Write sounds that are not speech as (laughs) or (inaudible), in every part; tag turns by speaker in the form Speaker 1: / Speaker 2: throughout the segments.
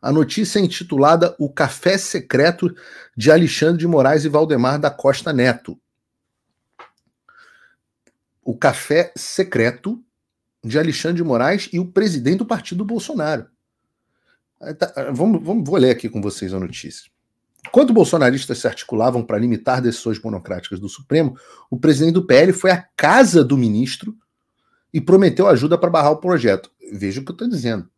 Speaker 1: A notícia é intitulada O Café Secreto de Alexandre de Moraes e Valdemar da Costa Neto. O Café Secreto de Alexandre de Moraes e o presidente do partido Bolsonaro. Tá, ah, vamos, vamos, vou ler aqui com vocês a notícia. Enquanto bolsonaristas se articulavam para limitar decisões monocráticas do Supremo, o presidente do PL foi à casa do ministro e prometeu ajuda para barrar o projeto. Veja o que eu estou dizendo.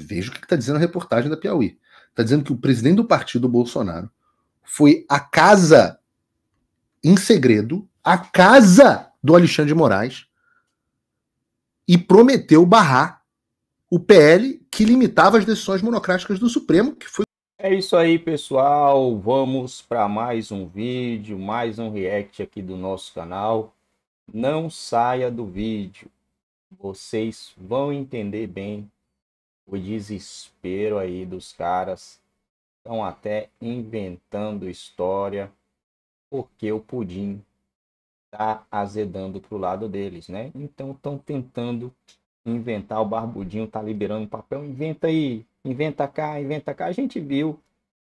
Speaker 1: Veja o que está dizendo a reportagem da Piauí. Está dizendo que o presidente do partido, Bolsonaro, foi à casa, em segredo, à casa do Alexandre de Moraes e prometeu barrar o PL que limitava as
Speaker 2: decisões monocráticas do Supremo, que foi. É isso aí, pessoal. Vamos para mais um vídeo, mais um react aqui do nosso canal. Não saia do vídeo. Vocês vão entender bem o desespero aí dos caras. Estão até inventando história, porque o pudim tá azedando pro lado deles, né? Então estão tentando inventar, o barbudinho tá liberando papel, inventa aí, inventa cá, inventa cá. A gente viu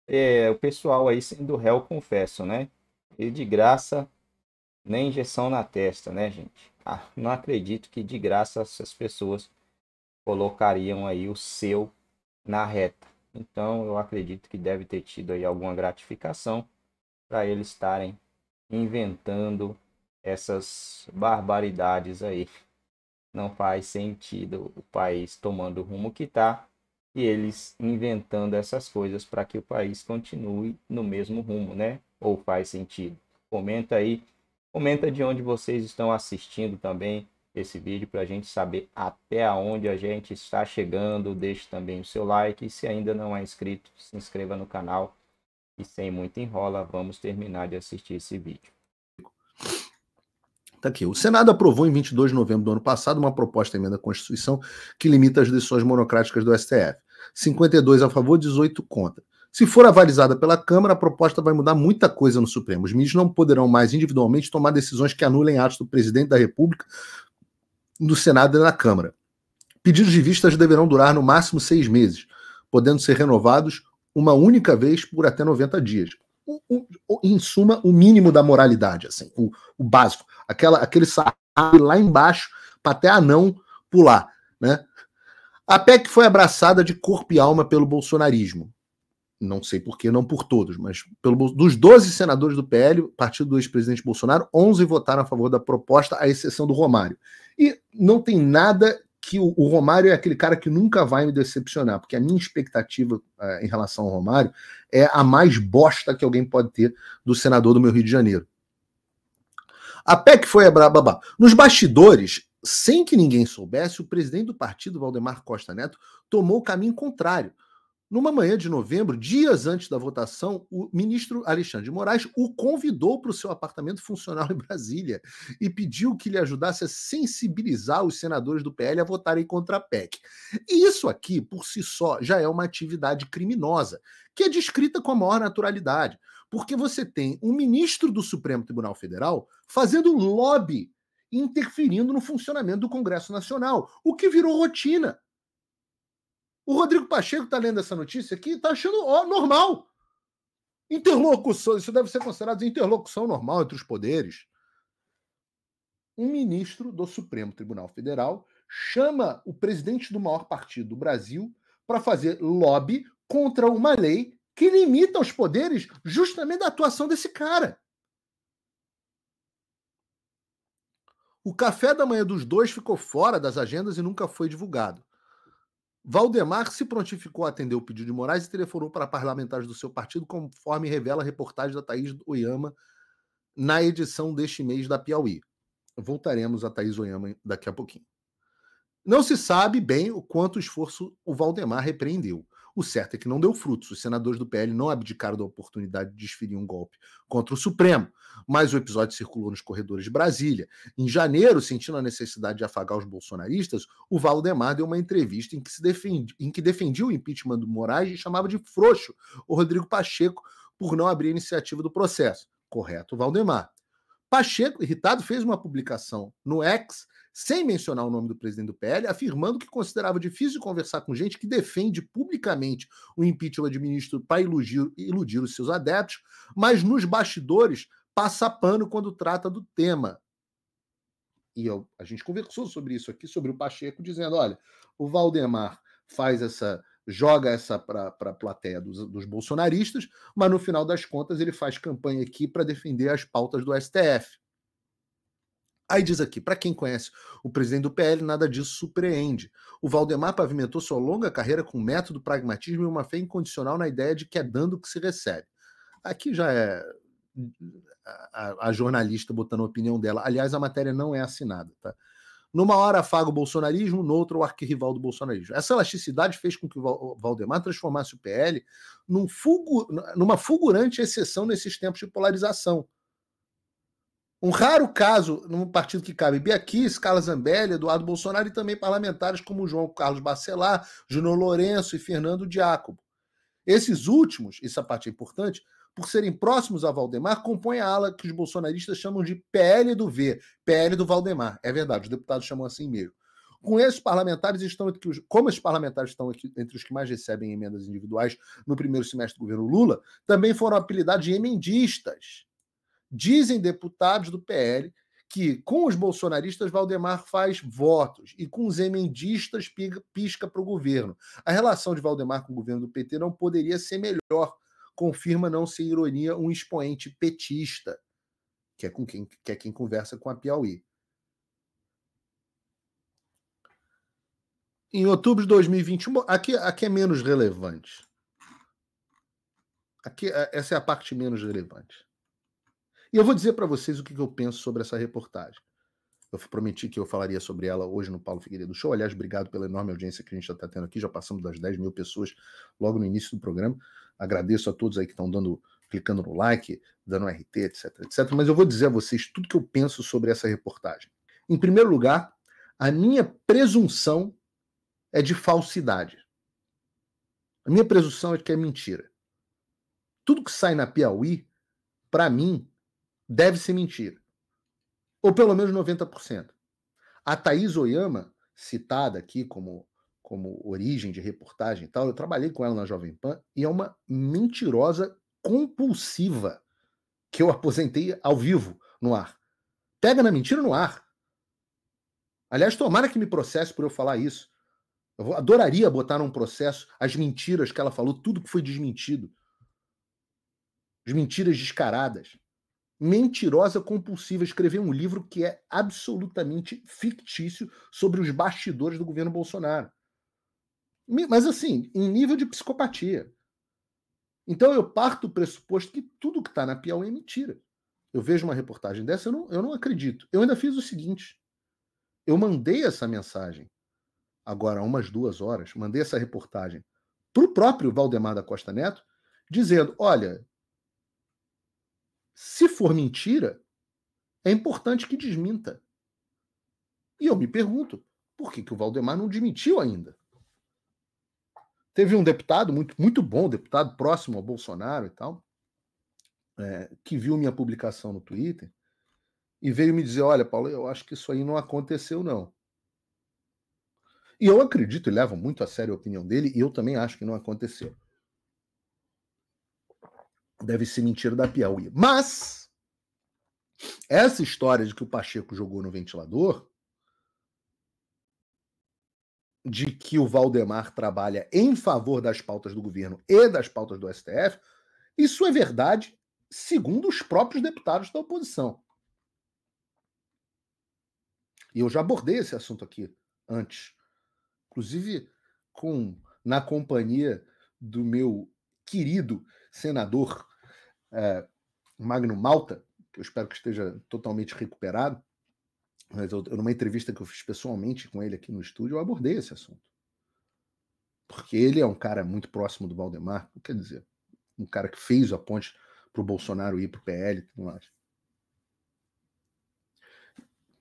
Speaker 2: é, o pessoal aí sendo réu, confesso, né? E de graça, nem injeção na testa, né, gente? Ah, não acredito que de graça essas pessoas colocariam aí o seu na reta. Então eu acredito que deve ter tido aí alguma gratificação para eles estarem inventando essas barbaridades aí. Não faz sentido o país tomando o rumo que está e eles inventando essas coisas para que o país continue no mesmo rumo, né? Ou faz sentido? Comenta aí, comenta de onde vocês estão assistindo também esse vídeo para a gente saber até onde a gente está chegando. Deixe também o seu like e se ainda não é inscrito, se inscreva no canal. E sem muito enrola, vamos terminar de assistir esse vídeo.
Speaker 1: Tá aqui. O Senado aprovou em 22 de novembro do ano passado uma proposta de emenda à Constituição que limita as decisões monocráticas do STF. 52 a favor, 18 contra. Se for avalizada pela Câmara, a proposta vai mudar muita coisa no Supremo. Os ministros não poderão mais individualmente tomar decisões que anulem atos do presidente da República no Senado e na Câmara. Pedidos de vistas deverão durar no máximo seis meses, podendo ser renovados uma única vez por até 90 dias. O, o, em suma, o mínimo da moralidade, assim, o, o básico. Aquela, aquele sarrafo lá embaixo para até anão pular. Né? A PEC foi abraçada de corpo e alma pelo bolsonarismo. Não sei por que, não por todos, mas pelo, dos 12 senadores do PL, partido do ex-presidente Bolsonaro, 11 votaram a favor da proposta, à exceção do Romário. E não tem nada que o, o, Romário é aquele cara que nunca vai me decepcionar, porque a minha expectativa eh, em relação ao Romário é a mais bosta que alguém pode ter do senador do meu Rio de Janeiro. A PEC foi a babá. Nos bastidores, sem que ninguém soubesse, o presidente do partido, Valdemar Costa Neto, tomou o caminho contrário. Numa manhã de novembro, dias antes da votação, o ministro Alexandre de Moraes o convidou para o seu apartamento funcional (laughs) em Brasília e pediu que ele ajudasse a sensibilizar os senadores do PL a votarem contra a PEC. E isso aqui, por si só, já é uma atividade criminosa, que é descrita com a maior naturalidade, porque você tem um ministro do Supremo Tribunal Federal fazendo lobby interferindo no funcionamento do Congresso Nacional, o que virou rotina. O Rodrigo Pacheco está lendo essa notícia aqui e está achando ó, normal. Interlocução, isso deve ser considerado interlocução normal entre os poderes. Um ministro do Supremo Tribunal Federal chama o presidente do maior partido do Brasil para fazer lobby contra uma lei que limita os poderes justamente da atuação desse cara. O café da manhã dos dois ficou fora das agendas e nunca foi divulgado. Valdemar se prontificou a atender o pedido de Moraes e telefonou para parlamentares do seu partido, conforme revela a reportagem da Thaís Oyama na edição deste mês da Piauí. Voltaremos a Thaís Oyama daqui a pouquinho. Não se sabe bem o quanto esforço o Valdemar repreendeu. O certo é que não deu frutos. Os senadores do PL não abdicaram da oportunidade de desferir um golpe contra o Supremo. Mas o episódio circulou nos corredores de Brasília. Em janeiro, sentindo a necessidade de afagar os bolsonaristas, o Valdemar deu uma entrevista em que, se defende, em que defendia o impeachment do Moraes e chamava de frouxo o Rodrigo Pacheco por não abrir a iniciativa do processo. Correto, Valdemar. Pacheco, irritado, fez uma publicação no X sem mencionar o nome do presidente do PL, afirmando que considerava difícil conversar com gente que defende publicamente o impeachment de ministro para iludir, iludir os seus adeptos, mas nos bastidores passa pano quando trata do tema. E eu, a gente conversou sobre isso aqui, sobre o Pacheco, dizendo: olha, o Valdemar faz essa joga essa para a plateia dos, dos, bolsonaristas, mas no final das contas ele faz campanha aqui para defender as pautas do STF. Aí diz aqui, para quem conhece o presidente do PL, nada disso surpreende. O Valdemar pavimentou sua longa carreira com método, pragmatismo e uma fé incondicional na ideia de que é dando que se recebe. Aqui já é a, a jornalista botando a opinião dela. Aliás, a matéria não é assinada, tá? Numa hora afaga o bolsonarismo, noutra o arquirrival do bolsonarismo. Essa elasticidade fez com que o Valdemar transformasse o PL num fulgur, numa fulgurante exceção nesses tempos de polarização. Um raro caso num partido que cabe Biaquis, Carla Zambelli, Eduardo Bolsonaro e também parlamentares como João Carlos Bacelar, Júnior Lourenço e Fernando Diácobo. Esses últimos, essa parte é importante, por serem próximos a Valdemar, compõem a ala que os bolsonaristas chamam de PL do V, PL do Valdemar. É verdade, os deputados chamam assim mesmo. Com esses parlamentares estão entre os, como esses parlamentares estão aqui entre os que mais recebem emendas individuais no primeiro semestre do governo Lula, também foram apelidados de emendistas. Dizem deputados do PL que com os bolsonaristas Valdemar faz votos e com os emendistas pisca para o governo. A relação de Valdemar com o governo do PT não poderia ser melhor, confirma, não sem ironia, um expoente petista, que é, com quem, que é quem conversa com a Piauí. Em outubro de 2021, aqui, aqui é menos relevante. Aqui, essa é a parte menos relevante. E eu vou dizer para vocês o que, eu penso sobre essa reportagem. Eu prometi que eu falaria sobre ela hoje no Paulo Figueiredo Show. Aliás, obrigado pela enorme audiência que a gente já está tendo aqui. Já passamos das 10 mil pessoas logo no início do programa. Agradeço a todos aí que estão dando, clicando no like, dando RT, etc, etc. Mas eu vou dizer a vocês tudo que eu penso sobre essa reportagem. Em primeiro lugar, a minha presunção é de falsidade. A minha presunção é de que é mentira. Tudo que sai na Piauí, para mim, deve ser mentira. Ou pelo menos 90%. A Thaís Oyama, citada aqui como, como origem de reportagem e tal, eu trabalhei com ela na Jovem Pan e é uma mentirosa compulsiva que eu aposentei ao vivo no ar. Pega na mentira no ar. Aliás, tomara que me processe por eu falar isso. Eu adoraria botar num processo as mentiras que ela falou, tudo que foi desmentido. As mentiras descaradas mentirosa compulsiva. escrever um livro que é absolutamente fictício sobre os bastidores do governo Bolsonaro. Mas assim, em nível de psicopatia. Então eu parto do pressuposto que tudo que está na Piauí é mentira. Eu vejo uma reportagem dessa, eu não, eu não acredito. Eu ainda fiz o seguinte: eu mandei essa mensagem, agora há umas duas horas, mandei essa reportagem para o próprio Valdemar da Costa Neto, dizendo: olha, se for mentira, é importante que desminta. E eu me pergunto, por que, que o Valdemar não demitiu ainda? Teve um deputado, muito, muito bom, deputado próximo ao Bolsonaro e tal, é, que viu minha publicação no Twitter e veio me dizer: Olha, Paulo, eu acho que isso aí não aconteceu, não. E eu acredito e levo muito a sério a opinião dele, e eu também acho que não aconteceu deve ser mentira da Piauí. Mas essa história de que o Pacheco jogou no ventilador, de que o Valdemar trabalha em favor das pautas do governo e das pautas do STF, isso é verdade, segundo os próprios deputados da oposição. E eu já abordei esse assunto aqui antes, inclusive com na companhia do meu querido senador é, Magno Malta, que eu espero que esteja totalmente recuperado, mas eu, numa entrevista que eu fiz pessoalmente com ele aqui no estúdio, eu abordei esse assunto. Porque ele é um cara muito próximo do Valdemar, quer dizer, um cara que fez a ponte para o Bolsonaro ir para o PL e tudo mais.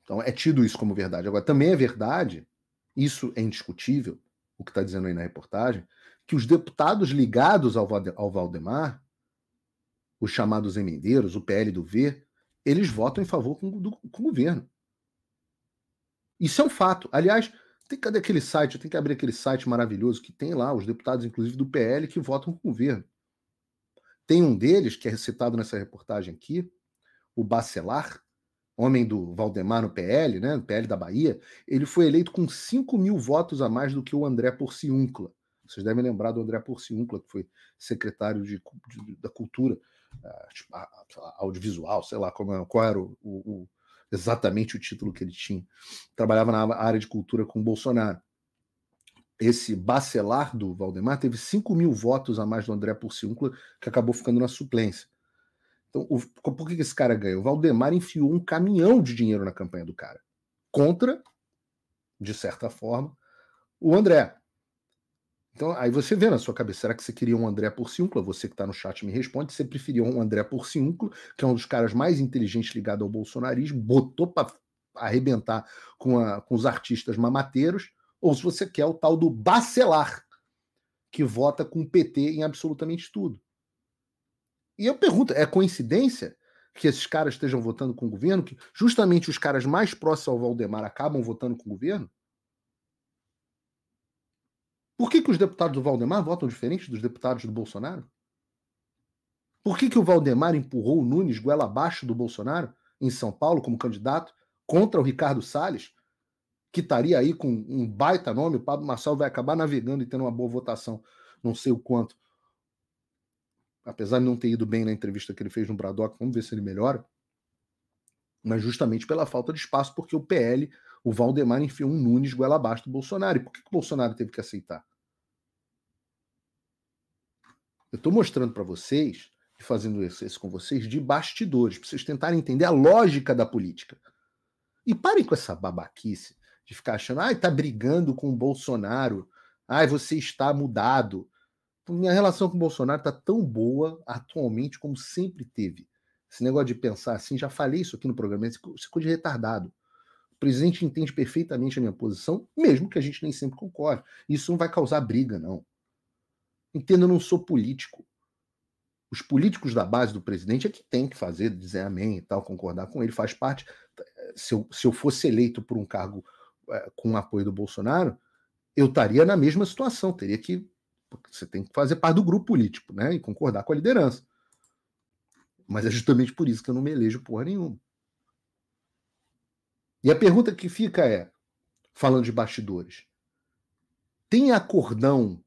Speaker 1: Então é tido isso como verdade. Agora, também é verdade, isso é indiscutível, o que está dizendo aí na reportagem, que os deputados ligados ao, ao Valdemar os chamados emendeiros, o PL do V, eles votam em favor com, do, com o governo. Isso é um fato. Aliás, tem que aquele site, eu tenho que abrir aquele site maravilhoso que tem lá os deputados, inclusive do PL, que votam com o governo. Tem um deles, que é citado nessa reportagem aqui, o Bacelar, homem do Valdemar no PL, né, no PL da Bahia, ele foi eleito com 5 mil votos a mais do que o André Porciúncula. Vocês devem lembrar do André Porciúncula, que foi secretário de, de da Cultura Tipo, audiovisual, sei lá como, é, qual era o, o, exatamente o título que ele tinha. Trabalhava na área de cultura com Bolsonaro. Esse bacelar do Valdemar teve 5 mil votos a mais do André Porciúncula, que acabou ficando na suplência. Então, o, por que esse cara ganhou? O Valdemar enfiou um caminhão de dinheiro na campanha do cara. Contra, de certa forma, o André. Então, aí você vê na sua cabeça, será que você queria um André Porciúncula? Você que está no chat me responde, você preferia um André Porciúncula, que é um dos caras mais inteligentes ligado ao bolsonarismo, botou para arrebentar com, a, com, os artistas mamateiros, ou se você quer o tal do Bacelar, que vota com o PT em absolutamente tudo. E eu pergunto, é coincidência que esses caras estejam votando com o governo, que justamente os caras mais próximos ao Valdemar acabam votando com o governo? Por que, que os deputados do Valdemar votam diferente dos deputados do Bolsonaro? Por que, que o Valdemar empurrou o Nunes goela abaixo do Bolsonaro em São Paulo como candidato contra o Ricardo Salles, que estaria aí com um baita nome? O Pablo Marçal vai acabar navegando e tendo uma boa votação, não sei o quanto. Apesar de não ter ido bem na entrevista que ele fez no Braddock, vamos ver se ele melhora. Mas justamente pela falta de espaço, porque o PL o Valdemar enfiou um Nunes goela abaixo do Bolsonaro. E por que, que o Bolsonaro teve que aceitar? Eu estou mostrando para vocês, e fazendo isso com vocês, de bastidores, para vocês tentarem entender a lógica da política. E parem com essa babaquice de ficar achando, ai, ah, tá brigando com o Bolsonaro, ai, você está mudado. Minha relação com o Bolsonaro está tão boa atualmente como sempre teve. Esse negócio de pensar assim, já falei isso aqui no programa, isso é coisa de retardado. O presidente entende perfeitamente a minha posição, mesmo que a gente nem sempre concorde. Isso não vai causar briga, não. Entenda, eu não sou político. Os políticos da base do presidente é que tem que fazer, dizer amém e tal, concordar com ele, faz parte. Se eu, se eu fosse eleito por um cargo é, com apoio do Bolsonaro, eu estaria na mesma situação, teria que. Você tem que fazer parte do grupo político, né? E concordar com a liderança. Mas é justamente por isso que eu não me elejo porra nenhuma. E a pergunta que fica é, falando de bastidores, tem acordão,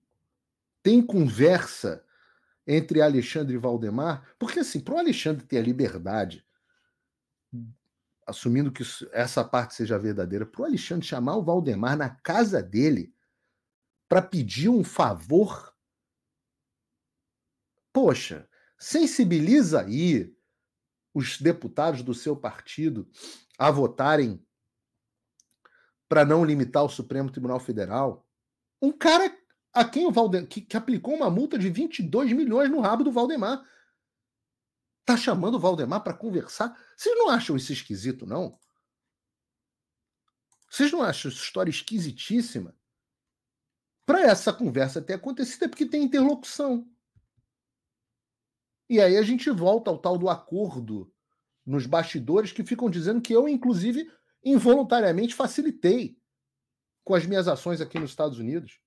Speaker 1: tem conversa entre Alexandre e Valdemar? Porque assim, para o Alexandre ter a liberdade, assumindo que essa parte seja verdadeira, para o Alexandre chamar o Valdemar na casa dele para pedir um favor, poxa, sensibiliza aí os deputados do seu partido a votarem para não limitar o Supremo Tribunal Federal. Um cara a quem o Valdemar, que, que, aplicou uma multa de 22 milhões no rabo do Valdemar. Tá chamando o Valdemar para conversar? Vocês não acham isso esquisito, não? Vocês não acham essa história esquisitíssima? Para essa conversa ter acontecido é porque tem interlocução. E aí a gente volta ao tal do acordo nos bastidores que ficam dizendo que eu, inclusive, involuntariamente facilitei com as minhas ações aqui nos Estados Unidos.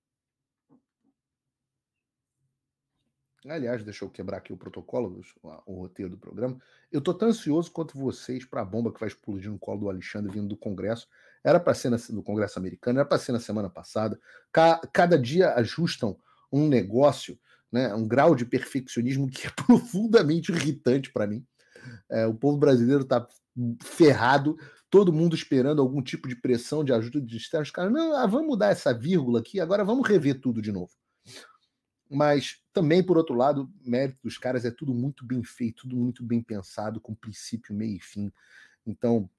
Speaker 1: Aliás, deixa eu quebrar aqui o protocolo, o roteiro do programa. Eu estou tão ansioso quanto vocês para a bomba que vai explodir no colo do Alexandre vindo do Congresso. Era para ser no Congresso americano, era para ser na semana passada. Ca cada dia ajustam um negócio, né, um grau de perfeccionismo que é (laughs) profundamente irritante para mim. É, o povo brasileiro está ferrado todo mundo esperando algum tipo de pressão de ajuda de externo. Os caras, não, ah, vamos mudar essa vírgula aqui, agora vamos rever tudo de novo. Mas também, por outro lado, mérito dos caras é tudo muito bem feito, tudo muito bem pensado, com princípio, meio e fim. Então,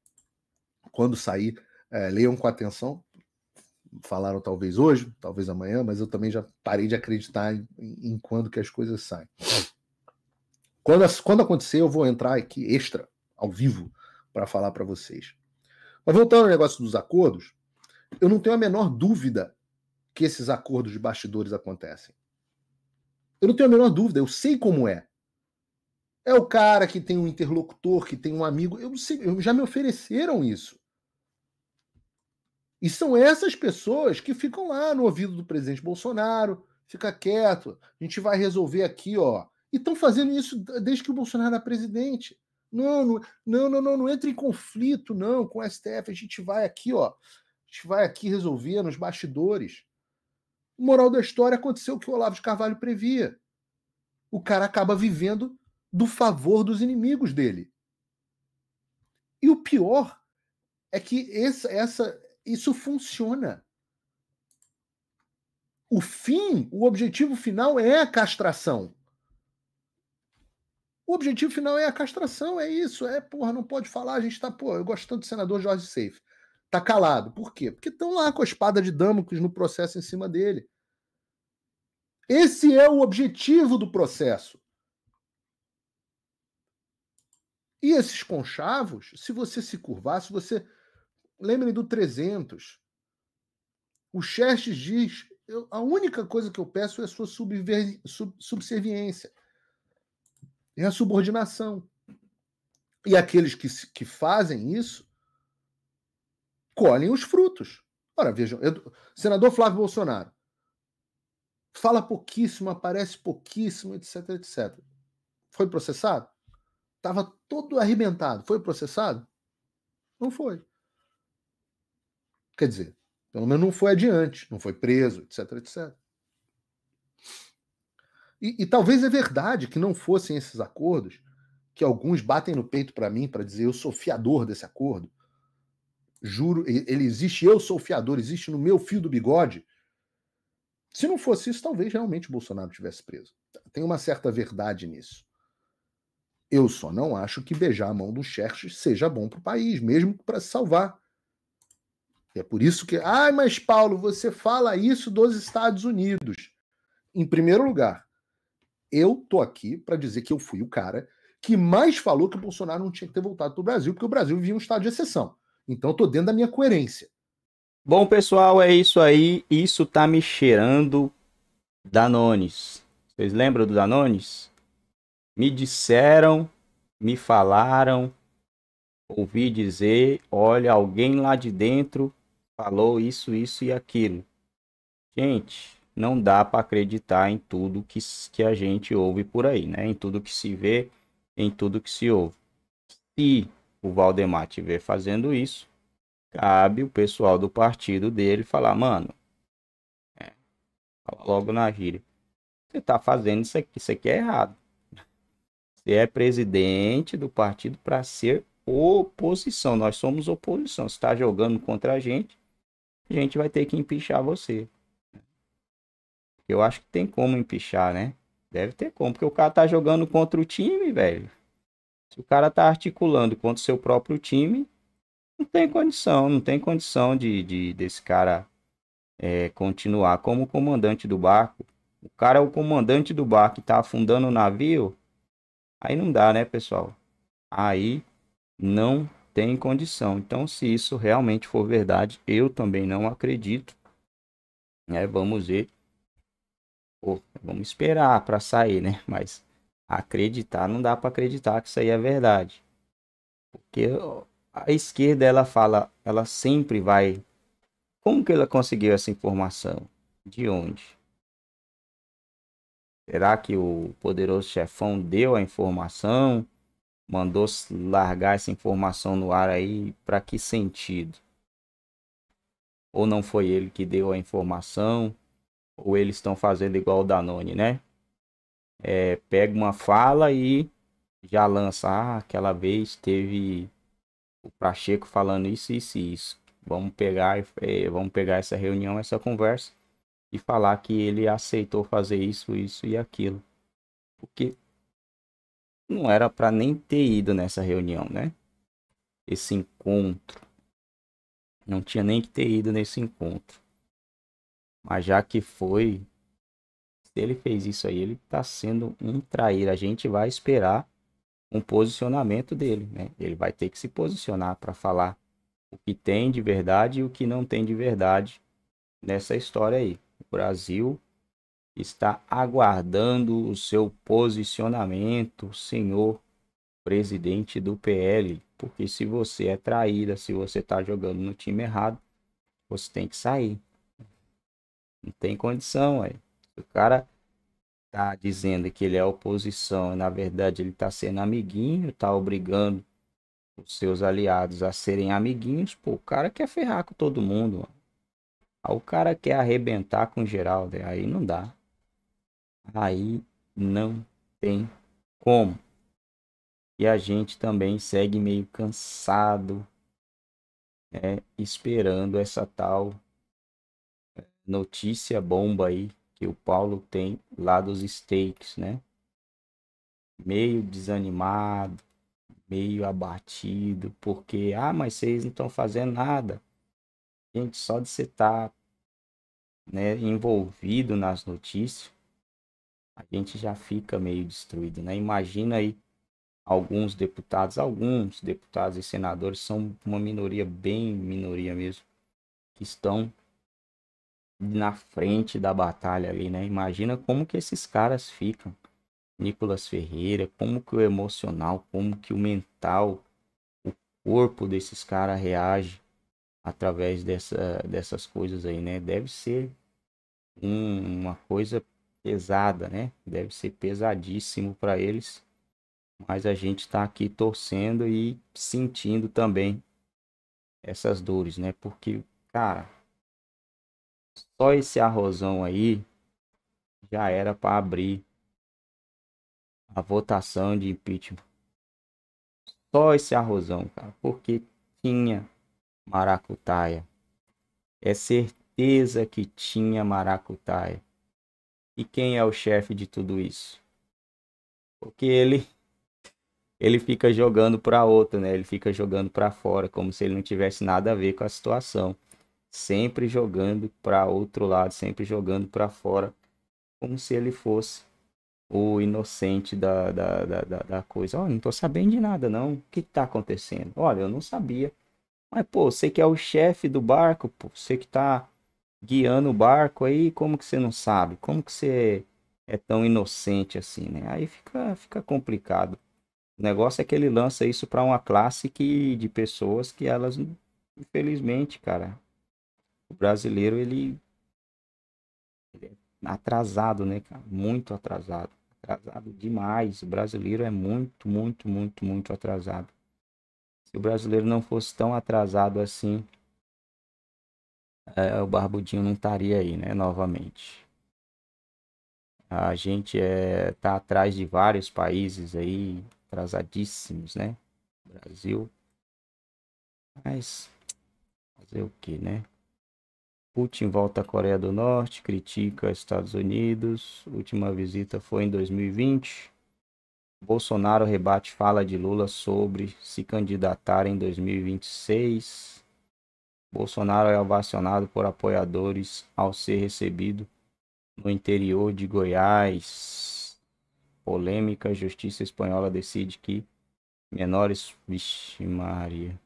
Speaker 1: quando sair, é, leiam com atenção. Falaram talvez hoje, talvez amanhã, mas eu também já parei de acreditar em, em quando que as coisas saem. Quando, quando acontecer, eu vou entrar aqui extra, ao vivo, para falar para vocês. Mas voltando ao negócio dos acordos, eu não tenho a menor dúvida que esses acordos de bastidores acontecem. Eu não tenho a menor dúvida, eu sei como é. É o cara que tem um interlocutor, que tem um amigo. Eu, sei, já me ofereceram isso. E são essas pessoas que ficam lá no ouvido do presidente Bolsonaro, fica quieto, a gente vai resolver aqui, ó. E estão fazendo isso desde que o Bolsonaro era presidente. Não, não, não, não, não, entra em conflito, não, com o STF. A gente vai aqui, ó. A gente vai aqui resolver nos bastidores. O moral da história aconteceu o que o Olavo de Carvalho previa. O cara acaba vivendo do favor dos inimigos dele. E o pior é que essa, essa, isso funciona. O fim, o objetivo final é a castração. O objetivo final é a castração, é isso. É, porra, não pode falar, a gente tá, pô, eu gosto tanto do senador Jorge Seif. Tá calado. Por quê? Porque estão lá com a espada de Damocles no processo em cima dele. Esse é o objetivo do processo. E esses conchavos, se você se curvar, se você. Lembrem do 300. O Xerxes diz: eu, a única coisa que eu peço é sua subver, sub, subserviência é a subordinação. E aqueles que, que fazem isso colhem os frutos. Ora, vejam, eu, senador Flávio Bolsonaro fala pouquíssimo, aparece pouquíssimo, etc, etc. Foi processado? Estava todo arrebentado. Foi processado? Não foi. Quer dizer, pelo menos não foi adiante, não foi preso, etc, etc. E, e talvez é verdade que não fossem esses acordos, que alguns batem no peito para mim para dizer eu sou fiador desse acordo. Juro, ele existe, eu sou fiador, existe no meu fio do bigode. Se não fosse isso, talvez realmente o Bolsonaro tivesse preso. Tem uma certa verdade nisso. Eu só não acho que beijar a mão do Xerxes seja bom para o país, mesmo para se salvar. E é por isso que. Ai, mas Paulo, você fala isso dos Estados Unidos. Em primeiro lugar, eu tô aqui para dizer que eu fui o cara que mais falou que o Bolsonaro não tinha que ter voltado para o Brasil, porque o Brasil vivia um estado de exceção. Então eu tô dentro da minha coerência.
Speaker 2: Bom, pessoal, é isso aí. Isso tá me cheirando Danones. Vocês lembram do Danones? Me disseram, me falaram, ouvi dizer, olha, alguém lá de dentro falou isso, isso e aquilo. Gente, não dá para acreditar em tudo que, que a gente ouve por aí, né? Em tudo que se vê, em tudo que se ouve. Se o Valdemar estiver fazendo isso, cabe o pessoal do partido dele falar, mano, é, logo na gíria, você tá fazendo isso aqui, isso aqui é errado. (laughs) Você é presidente do partido para ser oposição, nós somos oposição. Você está jogando contra a gente, a gente vai ter que empichar você. Eu acho que tem como empichar, né? Deve ter como, porque o cara tá jogando contra o time, velho. Se o cara tá articulando contra o seu próprio time, não tem condição, não tem condição de, de desse cara é, continuar como comandante do barco. O cara é o comandante do barco que tá afundando o navio. Aí não dá, né, pessoal? Aí não tem condição. Então, se isso realmente for verdade, eu também não acredito. É, vamos ver Pô, vamos esperar para sair, né? Mas acreditar, não dá para acreditar que isso aí é verdade. Porque a esquerda, ela fala, ela sempre vai. Como que ela conseguiu essa informação? De onde? Será que o poderoso chefão deu a informação? Mandou largar essa informação no ar aí? Para que sentido? Ou não foi ele que deu a informação? ou eles estão fazendo igual o Danone, né? É, pega uma fala e já lança. Ah, aquela vez teve o Pacheco falando isso, isso e isso. Vamos pegar, é, vamos pegar essa reunião, essa conversa e falar que ele aceitou fazer isso, isso e aquilo. Porque não era para nem ter ido nessa reunião, né? Esse encontro. Não tinha nem que ter ido nesse encontro. Mas já que foi, se ele fez isso aí, ele está sendo um traíra. A gente vai esperar um posicionamento dele, né? Ele vai ter que se posicionar para falar o que tem de verdade e o que não tem de verdade nessa história aí. O Brasil está aguardando o seu posicionamento, senhor presidente do PL, porque se você é traíra, se você está jogando no time errado, você tem que sair. Não tem condição, aí. o cara tá dizendo que ele é oposição, e na verdade ele tá sendo amiguinho, tá obrigando os seus aliados a serem amiguinhos, pô, o cara quer ferrar com todo mundo, mano. Aí o cara quer arrebentar com geral, aí não dá. Aí não tem como. E a gente também segue meio cansado, né? Esperando essa tal notícia bomba aí que o Paulo tem lá dos steaks, né? Meio desanimado, meio abatido, porque, ah, mas vocês não estão fazendo nada. Gente, só de você estar tá, né, envolvido nas notícias, a gente já fica meio destruído, né? Imagina aí alguns deputados, alguns deputados e senadores são uma minoria bem minoria mesmo, que estão na frente da batalha ali, né? Imagina como que esses caras ficam. Nicolas Ferreira, como que o emocional, como que o mental, o corpo desses caras reage através dessa, dessas coisas aí, né? Deve ser um, uma coisa pesada, né? Deve ser pesadíssimo para eles. Mas a gente está aqui torcendo e sentindo também essas dores, né? Porque, cara, só esse arrozão aí já era para abrir a votação de impeachment. Só esse arrozão, cara, porque tinha maracutaia. É certeza que tinha maracutaia. E quem é o chefe de tudo isso? Porque ele ele fica jogando para outra, né? Ele fica jogando para fora, como se ele não tivesse nada a ver com a situação sempre jogando para outro lado, sempre jogando para fora, como se ele fosse o inocente da, da, da, da coisa. Olha, não estou sabendo de nada, não. O que está acontecendo? Olha, eu não sabia. Mas, pô, você que é o chefe do barco, pô, você que está guiando o barco aí, como que você não sabe? Como que você é tão inocente assim, né? Aí fica, fica complicado. O negócio é que ele lança isso para uma classe que, de pessoas que elas, infelizmente, cara, o brasileiro, ele, ele é atrasado, né, cara? Muito atrasado. Atrasado demais. O brasileiro é muito, muito, muito, muito atrasado. Se o brasileiro não fosse tão atrasado assim, é, o Barbudinho não estaria aí, né? Novamente. A gente é, tá atrás de vários países aí, atrasadíssimos, né? Brasil. Mas fazer o que, né? Putin volta à Coreia do Norte, critica Estados Unidos. Última visita foi em 2020. Bolsonaro rebate fala de Lula sobre se candidatar em 2026. Bolsonaro é ovacionado por apoiadores ao ser recebido no interior de Goiás. Polêmica, justiça espanhola decide que menores. Vixe, Maria.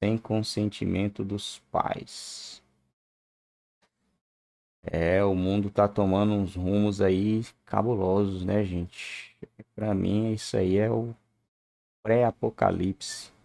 Speaker 2: Sem consentimento dos pais. É, o mundo tá tomando uns rumos aí cabulosos, né, gente? Para mim, isso aí é o pré-apocalipse.